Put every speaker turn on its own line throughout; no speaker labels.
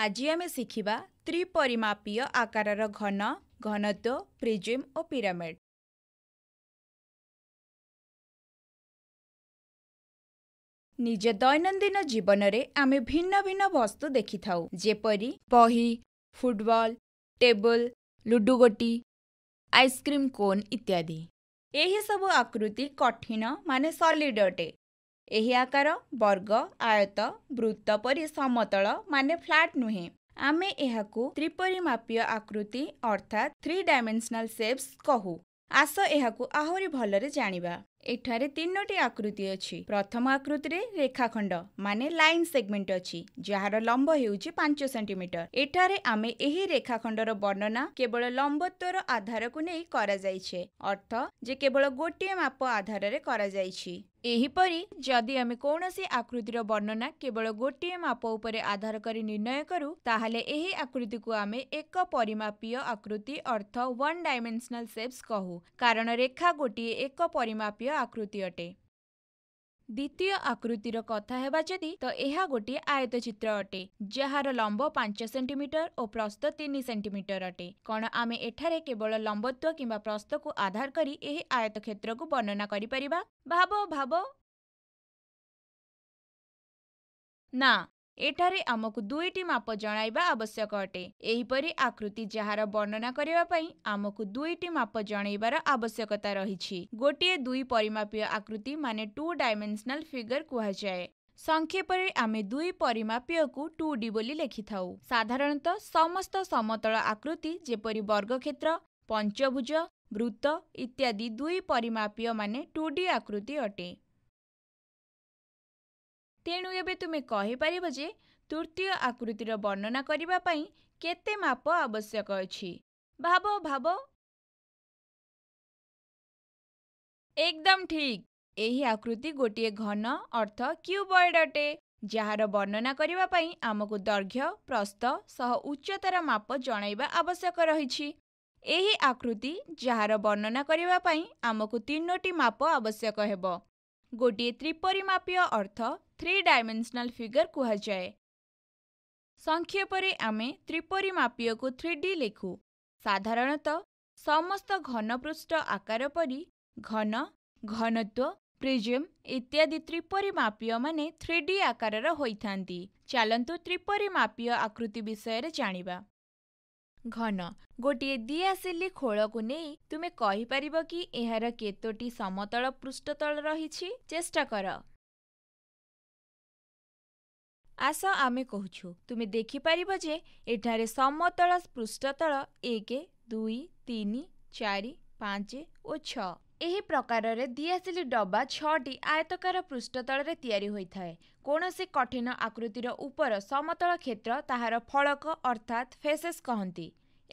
आज आमे सिखि त्रिपरिमापीय आकार र घन घनत्व प्रिज्युम ओ पिरमिड निज दैनन्दिन जीवन भिन्न भिन्न वस्तु देखिथाउरि बहि फुटबल टेबुल लुडुटी आइसक्रिम कोन् इत्यादि यो सबु आकृति कठिन मे सलिड अटे ଏହି ଆକାର ବର୍ଗ ଆୟତ ବୃତ୍ତ ପରି ସମତଳ ମାନେ ଫ୍ଲାଟ୍ ନୁହେଁ ଆମେ ଏହାକୁ ତ୍ରିପରିମାପୀୟ ଆକୃତି ଅର୍ଥାତ୍ ଥ୍ରୀ ଡାଇମେନ୍ସନାଲ୍ ସେପ୍ସ କହୁ ଆସ ଏହାକୁ ଆହୁରି ଭଲରେ ଜାଣିବା ଏଠାରେ ତିନୋଟି ଆକୃତି ଅଛି ପ୍ରଥମ ଆକୃତିରେ ରେଖାଖଣ୍ଡ ମାନେ ଲାଇନ୍ ସେଗମେଣ୍ଟ ଅଛି ଯାହାର ଲମ୍ବ ହେଉଛି ପାଞ୍ଚ ସେଣ୍ଟିମିଟର ଏଠାରେ ଆମେ ଏହି ରେଖାଖଣ୍ଡର ବର୍ଣ୍ଣନା କେବଳ ଲମ୍ବତ୍ୱର ଆଧାରକୁ ନେଇ କରାଯାଇଛି ଅର୍ଥ ଯେ କେବଳ ଗୋଟିଏ ମାପ ଆଧାରରେ କରାଯାଇଛି ଏହିପରି ଯଦି ଆମେ କୌଣସି ଆକୃତିର ବର୍ଣ୍ଣନା କେବଳ ଗୋଟିଏ ମାପ ଉପରେ ଆଧାର କରି ନିର୍ଣ୍ଣୟ କରୁ ତାହେଲେ ଏହି ଆକୃତିକୁ ଆମେ ଏକ ପରିମାପୀୟ ଆକୃତି ଅର୍ଥ ୱାନ୍ ଡାଇମେନ୍ସନାଲ ସେପ୍ସ କହୁ କାରଣ ରେଖା ଗୋଟିଏ ଏକ ପରିମାପୀୟ ଆୟତାକାରୀୟ ଆକୃତି ଅଟେ ଦ୍ୱିତୀୟ ଆକୃତିର କଥା ହେବା ଯଦି ତ ଏହା ଗୋଟିଏ ଆୟତ ଚିତ୍ର ଅଟେ ଯାହାର ଲମ୍ବ ପାଞ୍ଚ ସେଣ୍ଟିମିଟର ଓ ପ୍ରସ୍ତ ତିନି ସେଣ୍ଟିମିଟର ଅଟେ କ'ଣ ଆମେ ଏଠାରେ କେବଳ ଲମ୍ବତ୍ଵ କିମ୍ବା ପ୍ରସ୍ତକୁ ଆଧାର କରି ଏହି ଆୟତ କ୍ଷେତ୍ରକୁ ବର୍ଣ୍ଣନା କରିପାରିବା ଭାବ ଭାବ ନା ଏଠାରେ ଆମକୁ ଦୁଇଟି ମାପ ଜଣାଇବା ଆବଶ୍ୟକ ଅଟେ ଏହିପରି ଆକୃତି ଯାହାର ବର୍ଣ୍ଣନା କରିବା ପାଇଁ ଆମକୁ ଦୁଇଟି ମାପ ଜଣାଇବାର ଆବଶ୍ୟକତା ରହିଛି ଗୋଟିଏ ଦୁଇ ପରିମାପୀୟ ଆକୃତି ମାନେ ଟୁ ଡାଇମେନ୍ସନାଲ ଫିଗର କୁହାଯାଏ ସଂକ୍ଷେପରେ ଆମେ ଦୁଇ ପରିମାପୀୟକୁ ଟୁ ଡି ବୋଲି ଲେଖିଥାଉ ସାଧାରଣତଃ ସମସ୍ତ ସମତଳ ଆକୃତି ଯେପରି ବର୍ଗକ୍ଷେତ୍ର ପଞ୍ଚଭୁଜ ବୃତ୍ତ ଇତ୍ୟାଦି ଦୁଇ ପରିମାପୀୟ ମାନେ ଟୁ ଡି ଆକୃତି ଅଟେ ତେଣୁ ଏବେ ତୁମେ କହିପାରିବ ଯେ ତୃତୀୟ ଆକୃତିର ବର୍ଣ୍ଣନା କରିବା ପାଇଁ କେତେ ମାପ ଆବଶ୍ୟକ ଅଛି ଭାବ ଭାବ ଏକଦମ୍ ଠିକ୍ ଏହି ଆକୃତି ଗୋଟିଏ ଘନ ଅର୍ଥ କ୍ୟୁବଏଡ୍ ଅଟେ ଯାହାର ବର୍ଣ୍ଣନା କରିବା ପାଇଁ ଆମକୁ ଦୈର୍ଘ୍ୟ ପ୍ରସ୍ତ ସହ ଉଚ୍ଚତାର ମାପ ଜଣାଇବା ଆବଶ୍ୟକ ରହିଛି ଏହି ଆକୃତି ଯାହାର ବର୍ଣ୍ଣନା କରିବା ପାଇଁ ଆମକୁ ତିନୋଟି ମାପ ଆବଶ୍ୟକ ହେବ ଗୋଟିଏ ତ୍ରିପରିମାପୀୟ ଅର୍ଥ ଥ୍ରୀ ଡାଇମେନ୍ସନାଲ ଫିଗର କୁହାଯାଏ ସଂକ୍ଷେପରେ ଆମେ ତ୍ରିପରିମାପୀୟକୁ ଥ୍ରୀ ଡି ଲେଖୁ ସାଧାରଣତଃ ସମସ୍ତ ଘନପୃଷ୍ଠ ଆକାର ପରି ଘନ ଘନତ୍ୱ ପ୍ରିଜିମ୍ ଇତ୍ୟାଦି ତ୍ରିପରିମାପୀୟମାନେ ଥ୍ରୀ ଡି ଆକାରର ହୋଇଥାନ୍ତି ଚାଲନ୍ତୁ ତ୍ରିପରିମାପୀୟ ଆକୃତି ବିଷୟରେ ଜାଣିବା ଘନ ଗୋଟିଏ ଦିଆସିଲି ଖୋଳକୁ ନେଇ ତୁମେ କହିପାରିବ କି ଏହାର କେତୋଟି ସମତଳ ପୃଷ୍ଠତଳ ରହିଛି ଚେଷ୍ଟା କର ଆସ ଆମେ କହୁଛୁ ତୁମେ ଦେଖିପାରିବ ଯେ ଏଠାରେ ସମତଳ ପୃଷ୍ଠତଳ ଏକ ଦୁଇ ତିନି ଚାରି ପାଞ୍ଚ ଓ ଛଅ ଏହି ପ୍ରକାରରେ ଦିଆସିଲି ଡବା ଛଅଟି ଆୟତକାର ପୃଷ୍ଠତଳରେ ତିଆରି ହୋଇଥାଏ କୌଣସି କଠିନ ଆକୃତିର ଉପର ସମତଳ କ୍ଷେତ୍ର ତାହାର ଫଳକ ଅର୍ଥାତ୍ ଫେସେସ୍ କହନ୍ତି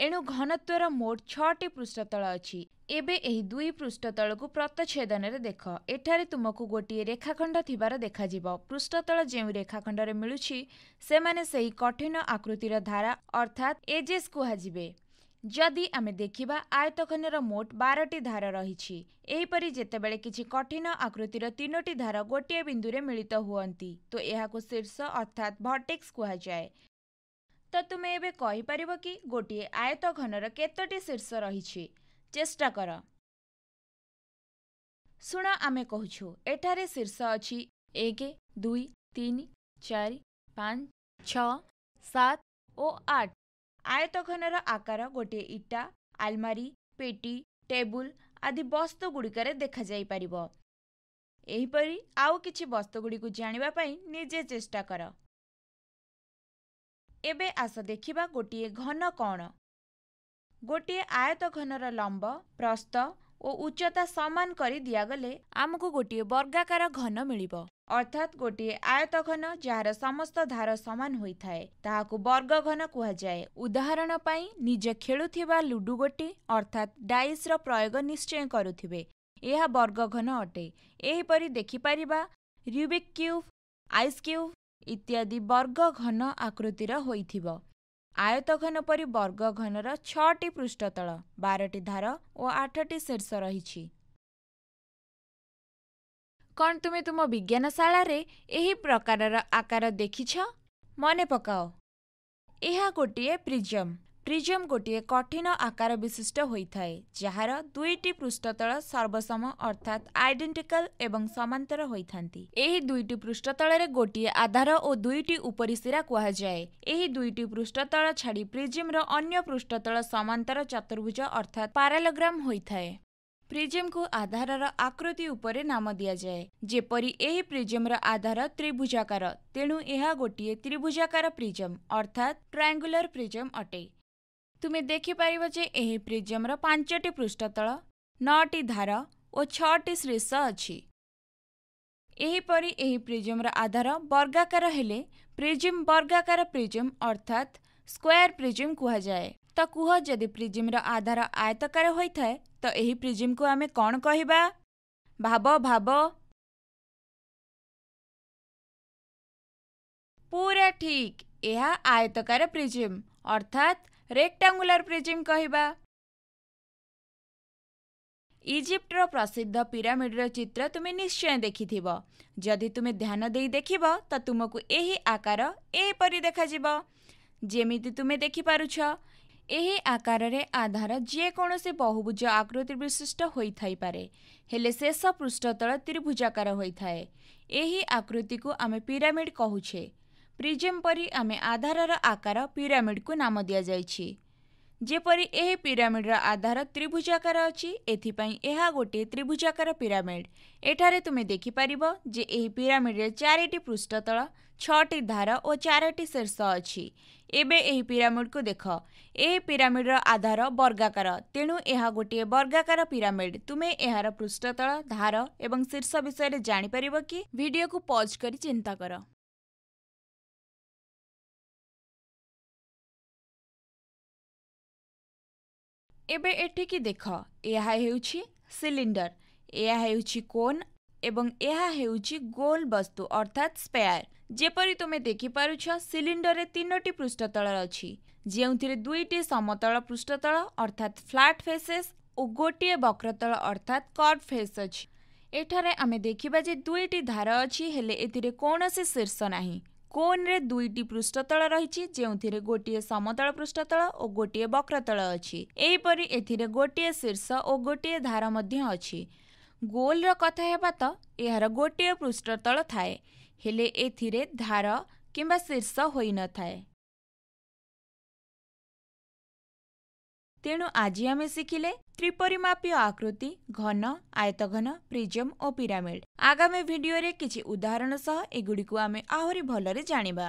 ଏଣୁ ଘନତ୍ୱର ମୋଟ ଛଅଟି ପୃଷ୍ଠତଳ ଅଛି ଏବେ ଏହି ଦୁଇ ପୃଷ୍ଠତଳକୁ ପ୍ରତଚ୍ଛେଦନରେ ଦେଖ ଏଠାରେ ତୁମକୁ ଗୋଟିଏ ରେଖାଖଣ୍ଡ ଥିବାର ଦେଖାଯିବ ପୃଷ୍ଠତଳ ଯେଉଁ ରେଖାଖଣ୍ଡରେ ମିଳୁଛି ସେମାନେ ସେହି କଠିନ ଆକୃତିର ଧାରା ଅର୍ଥାତ୍ ଏଜେସ୍ କୁହାଯିବେ ଯଦି ଆମେ ଦେଖିବା ଆୟତଖନିର ମୋଟ ବାରଟି ଧାର ରହିଛି ଏହିପରି ଯେତେବେଳେ କିଛି କଠିନ ଆକୃତିର ତିନୋଟି ଧାର ଗୋଟିଏ ବିନ୍ଦୁରେ ମିଳିତ ହୁଅନ୍ତି ତ ଏହାକୁ ଶୀର୍ଷ ଅର୍ଥାତ୍ ଭଟେକ୍ସ କୁହାଯାଏ ତ ତୁମେ ଏବେ କହିପାରିବ କି ଗୋଟିଏ ଆୟତଘନର କେତୋଟି ଶୀର୍ଷ ରହିଛି ଚେଷ୍ଟା କର ଶୁଣ ଆମେ କହୁଛୁ ଏଠାରେ ଶୀର୍ଷ ଅଛି ଏକ ଦୁଇ ତିନି ଚାରି ପାଞ୍ଚ ଛଅ ସାତ ଓ ଆଠ ଆୟତଘନର ଆକାର ଗୋଟିଏ ଇଟା ଆଲମାରୀ ପେଟି ଟେବୁଲ ଆଦି ବସ୍ତୁଗୁଡ଼ିକରେ ଦେଖାଯାଇପାରିବ ଏହିପରି ଆଉ କିଛି ବସ୍ତୁଗୁଡ଼ିକୁ ଜାଣିବା ପାଇଁ ନିଜେ ଚେଷ୍ଟା କର ଏବେ ଆସ ଦେଖିବା ଗୋଟିଏ ଘନ କ'ଣ ଗୋଟିଏ ଆୟତ ଘନର ଲମ୍ବ ପ୍ରସ୍ତ ଓ ଉଚ୍ଚତା ସମାନ କରି ଦିଆଗଲେ ଆମକୁ ଗୋଟିଏ ବର୍ଗାକାର ଘନ ମିଳିବ ଅର୍ଥାତ୍ ଗୋଟିଏ ଆୟତ ଘନ ଯାହାର ସମସ୍ତ ଧାର ସମାନ ହୋଇଥାଏ ତାହାକୁ ବର୍ଗ ଘନ କୁହାଯାଏ ଉଦାହରଣ ପାଇଁ ନିଜେ ଖେଳୁଥିବା ଲୁଡ଼ୁ ଗୋଟି ଅର୍ଥାତ୍ ଡାଇସ୍ର ପ୍ରୟୋଗ ନିଶ୍ଚୟ କରୁଥିବେ ଏହା ବର୍ଗ ଘନ ଅଟେ ଏହିପରି ଦେଖିପାରିବା ରୁବିକ୍ କ୍ୟୁବ୍ ଆଇସ୍ କ୍ୟୁବ୍ ଇତ୍ୟାଦି ବର୍ଗ ଘନ ଆକୃତିର ହୋଇଥିବ ଆୟତ ଘନ ପରି ବର୍ଗ ଘନର ଛଅଟି ପୃଷ୍ଠତଳ ବାରଟି ଧାର ଓ ଆଠଟି ଶୀର୍ଷ ରହିଛି କ'ଣ ତୁମେ ତୁମ ବିଜ୍ଞାନଶାଳାରେ ଏହି ପ୍ରକାରର ଆକାର ଦେଖିଛ ମନେ ପକାଅ ଏହା ଗୋଟିଏ ପ୍ରିଜମ୍ ପ୍ରିଜମ୍ ଗୋଟିଏ କଠିନ ଆକାର ବିଶିଷ୍ଟ ହୋଇଥାଏ ଯାହାର ଦୁଇଟି ପୃଷ୍ଠତଳ ସର୍ବସମ ଅର୍ଥାତ୍ ଆଇଡେଣ୍ଟିକାଲ ଏବଂ ସମାନ୍ତର ହୋଇଥାନ୍ତି ଏହି ଦୁଇଟି ପୃଷ୍ଠତଳରେ ଗୋଟିଏ ଆଧାର ଓ ଦୁଇଟି ଉପରିଶିରା କୁହାଯାଏ ଏହି ଦୁଇଟି ପୃଷ୍ଠତଳ ଛାଡ଼ି ପ୍ରିଜିମ୍ର ଅନ୍ୟ ପୃଷ୍ଠତଳ ସମାନ୍ତର ଚତୁର୍ଭୁଜ ଅର୍ଥାତ୍ ପାରାଲୋଗ୍ରାମ ହୋଇଥାଏ प्रिजम को आधार आकृति उपरे नाम दि जाए जेपरी एही प्रिजम आधार त्रिभुजाकार तेणु यह गोटे त्रिभुजाकार प्रिजम अर्थात ट्राएंगुलर प्रिजम अटे तुम्हें देखिपर जे प्रिजम पांचटी पृष्ठतल नौटी धार और छीर्ष शीर्ष अच्छी प्रिजम आधार बर्गाकार प्रिजम बर्गाकार प्रिजम अर्थात स्क्वायर प्रिजम कहुए ତ କୁହ ଯଦି ପ୍ରିଜିମ୍ର ଆଧାର ଆୟତକାର ହୋଇଥାଏ ତ ଏହି ପ୍ରିଜିମ୍କୁ ଆମେ କ'ଣ କହିବା ଭାବ ଭାବ ପୁରା ଠିକ୍ ଏହା ଆୟତକାର ପ୍ରିଜିମ୍ ଅର୍ଥାତ୍ ରେକ୍ଟାଙ୍ଗୁଲାର ପ୍ରିଜିମ୍ କହିବା ଇଜିପ୍ଟର ପ୍ରସିଦ୍ଧ ପିରାମିଡ଼ର ଚିତ୍ର ତୁମେ ନିଶ୍ଚୟ ଦେଖିଥିବ ଯଦି ତୁମେ ଧ୍ୟାନ ଦେଇ ଦେଖିବ ତ ତୁମକୁ ଏହି ଆକାର ଏହିପରି ଦେଖାଯିବ ଯେମିତି ତୁମେ ଦେଖିପାରୁଛ ଏହି ଆକାରରେ ଆଧାର ଯେକୌଣସି ବହୁଭୁଜ ଆକୃତି ବିଶିଷ୍ଟ ହୋଇଥାଇପାରେ ହେଲେ ଶେଷ ପୃଷ୍ଠତଳ ତ୍ରିଭୁଜାକାର ହୋଇଥାଏ ଏହି ଆକୃତିକୁ ଆମେ ପିରାମିଡ଼ କହୁଛେ ପ୍ରିଜିମ୍ ପରି ଆମେ ଆଧାରର ଆକାର ପିରାମିଡ଼କୁ ନାମ ଦିଆଯାଇଛି ଯେପରି ଏହି ପିରାମିଡ଼ର ଆଧାର ତ୍ରିଭୁଜାକାର ଅଛି ଏଥିପାଇଁ ଏହା ଗୋଟିଏ ତ୍ରିଭୁଜାକାର ପିରାମିଡ଼ ଏଠାରେ ତୁମେ ଦେଖିପାରିବ ଯେ ଏହି ପିରାମିଡ଼ରେ ଚାରିଟି ପୃଷ୍ଠତଳ ଛଅଟି ଧାର ଓ ଚାରୋଟି ଶୀର୍ଷ ଅଛି ଏବେ ଏହି ପିରାମିଡ଼କୁ ଦେଖ ଏହି ପିରାମିଡ଼ର ଆଧାର ବର୍ଗାକାର ତେଣୁ ଏହା ଗୋଟିଏ ବର୍ଗାକାର ପିରାମିଡ଼ ତୁମେ ଏହାର ପୃଷ୍ଠତଳ ଧାର ଏବଂ ଶୀର୍ଷ ବିଷୟରେ ଜାଣିପାରିବ କି ଭିଡ଼ିଓକୁ ପଜ୍ କରି ଚିନ୍ତା କର ଏବେ ଏଠିକି ଦେଖ ଏହା ହେଉଛି ସିଲିଣ୍ଡର ଏହା ହେଉଛି କୋନ୍ ଏବଂ ଏହା ହେଉଛି ଗୋଲ ବସ୍ତୁ ଅର୍ଥାତ୍ ସ୍ପେୟାର ଯେପରି ତୁମେ ଦେଖିପାରୁଛ ସିଲିଣ୍ଡରରେ ତିନୋଟି ପୃଷ୍ଠତଳ ଅଛି ଯେଉଁଥିରେ ଦୁଇଟି ସମତଳ ପୃଷ୍ଠତଳ ଅର୍ଥାତ୍ ଫ୍ଲାଟ୍ ଫେସେସ୍ ଓ ଗୋଟିଏ ବକ୍ରତଳ ଅର୍ଥାତ୍ କର୍ଭ ଫେସ୍ ଅଛି ଏଠାରେ ଆମେ ଦେଖିବା ଯେ ଦୁଇଟି ଧାର ଅଛି ହେଲେ ଏଥିରେ କୌଣସି ଶୀର୍ଷ ନାହିଁ କୋନ୍ରେ ଦୁଇଟି ପୃଷ୍ଠତଳ ରହିଛି ଯେଉଁଥିରେ ଗୋଟିଏ ସମତଳ ପୃଷ୍ଠତଳ ଓ ଗୋଟିଏ ବକ୍ରତଳ ଅଛି ଏହିପରି ଏଥିରେ ଗୋଟିଏ ଶୀର୍ଷ ଓ ଗୋଟିଏ ଧାର ମଧ୍ୟ ଅଛି ଗୋଲ୍ର କଥା ହେବା ତ ଏହାର ଗୋଟିଏ ପୃଷ୍ଠତଳ ଥାଏ ହେଲେ ଏଥିରେ ଧାର କିମ୍ବା ଶୀର୍ଷ ହୋଇନଥାଏ ତେଣୁ ଆଜି ଆମେ ଶିଖିଲେ ତ୍ରିପରିମାପୀୟ ଆକୃତି ଘନ ଆୟତଘନ ପ୍ରିଜମ୍ ଓ ପିରାମିଡ୍ ଆଗାମୀ ଭିଡିଓରେ କିଛି ଉଦାହରଣ ସହ ଏଗୁଡ଼ିକୁ ଆମେ ଆହୁରି ଭଲରେ ଜାଣିବା